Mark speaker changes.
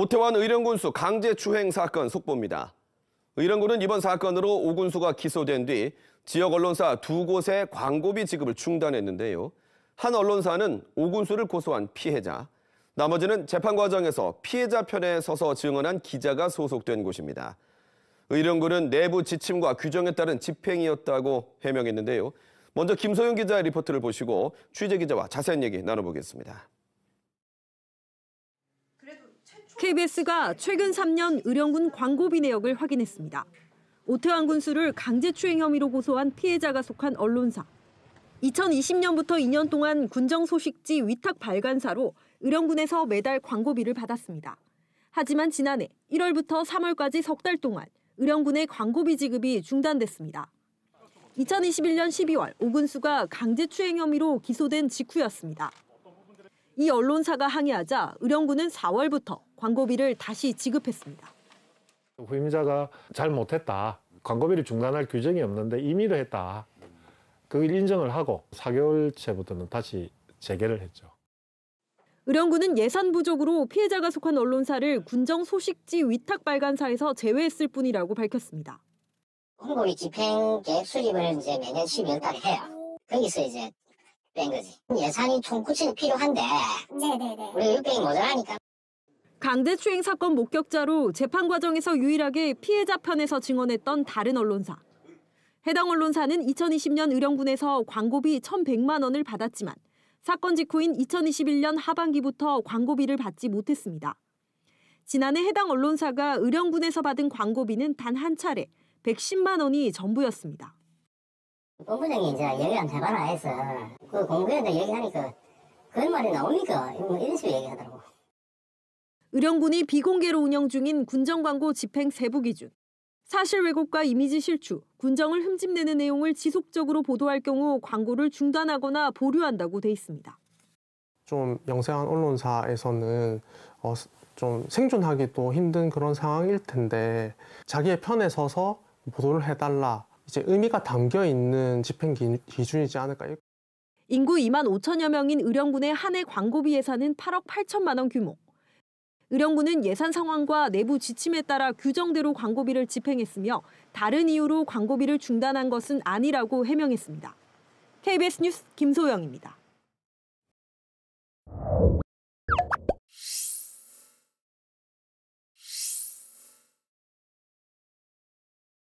Speaker 1: 오태환 의령군수 강제추행 사건 속보입니다. 의령군은 이번 사건으로 오군수가 기소된 뒤 지역 언론사 두곳의 광고비 지급을 중단했는데요. 한 언론사는 오군수를 고소한 피해자, 나머지는 재판 과정에서 피해자 편에 서서 증언한 기자가 소속된 곳입니다. 의령군은 내부 지침과 규정에 따른 집행이었다고 해명했는데요. 먼저 김소영 기자의 리포트를 보시고 취재 기자와 자세한 얘기 나눠보겠습니다.
Speaker 2: KBS가 최근 3년 의령군 광고비 내역을 확인했습니다. 오태환 군수를 강제추행 혐의로 고소한 피해자가 속한 언론사. 2020년부터 2년 동안 군정 소식지 위탁 발간사로 의령군에서 매달 광고비를 받았습니다. 하지만 지난해 1월부터 3월까지 석 달 동안 의령군의 광고비 지급이 중단됐습니다. 2021년 12월 오군수가 강제추행 혐의로 기소된 직후였습니다. 이 언론사가 항의하자 의령군은 4월부터 광고비를 다시 지급했습니다. 후임자가 잘 못했다. 광고비를 중단할 규정이 없는데 임의로 했다. 그걸 인정을 하고 4개월째부터는 다시 재개를 했죠. 의령군은 예산 부족으로 피해자가 속한 언론사를 군정 소식지 위탁 발간사에서 제외했을 뿐이라고 밝혔습니다. 홍보비 집행 계획 수립을 이제 매년 12월 달에 해요. 거기서 이제 된 네, 거지. 그 예산이 총 9천이 필요한데 네네네. 네, 네. 우리 600이 모자라니까 강제추행 사건 목격자로 재판 과정에서 유일하게 피해자 편에서 증언했던 다른 언론사. 해당 언론사는 2020년 의령군에서 광고비 1,100만 원을 받았지만 사건 직후인 2021년 하반기부터 광고비를 받지 못했습니다. 지난해 해당 언론사가 의령군에서 받은 광고비는 단 한 차례 110만 원이 전부였습니다. 본부장이 이제 얘기를 해봐라 해서 그 공부에다 얘기하니까 그런 말이 나옵니까? 뭐 이런 식으로 얘기하더라고. 의령군이 비공개로 운영 중인 군정광고 집행 세부 기준. 사실 왜곡과 이미지 실추, 군정을 흠집내는 내용을 지속적으로 보도할 경우 광고를 중단하거나 보류한다고 돼 있습니다.
Speaker 1: 좀 영세한 언론사에서는 어, 좀 생존하기도 힘든 그런 상황일 텐데 자기의 편에 서서 보도를 해달라 이제 의미가 담겨 있는 집행 기준이지 않을까.
Speaker 2: 인구 2만 5천여 명인 의령군의 한 해 광고비 예산은 8억 8천만 원 규모. 의령군은 예산 상황과 내부 지침에 따라 규정대로 광고비를 집행했으며 다른 이유로 광고비를 중단한 것은 아니라고 해명했습니다. KBS 뉴스 김소영입니다.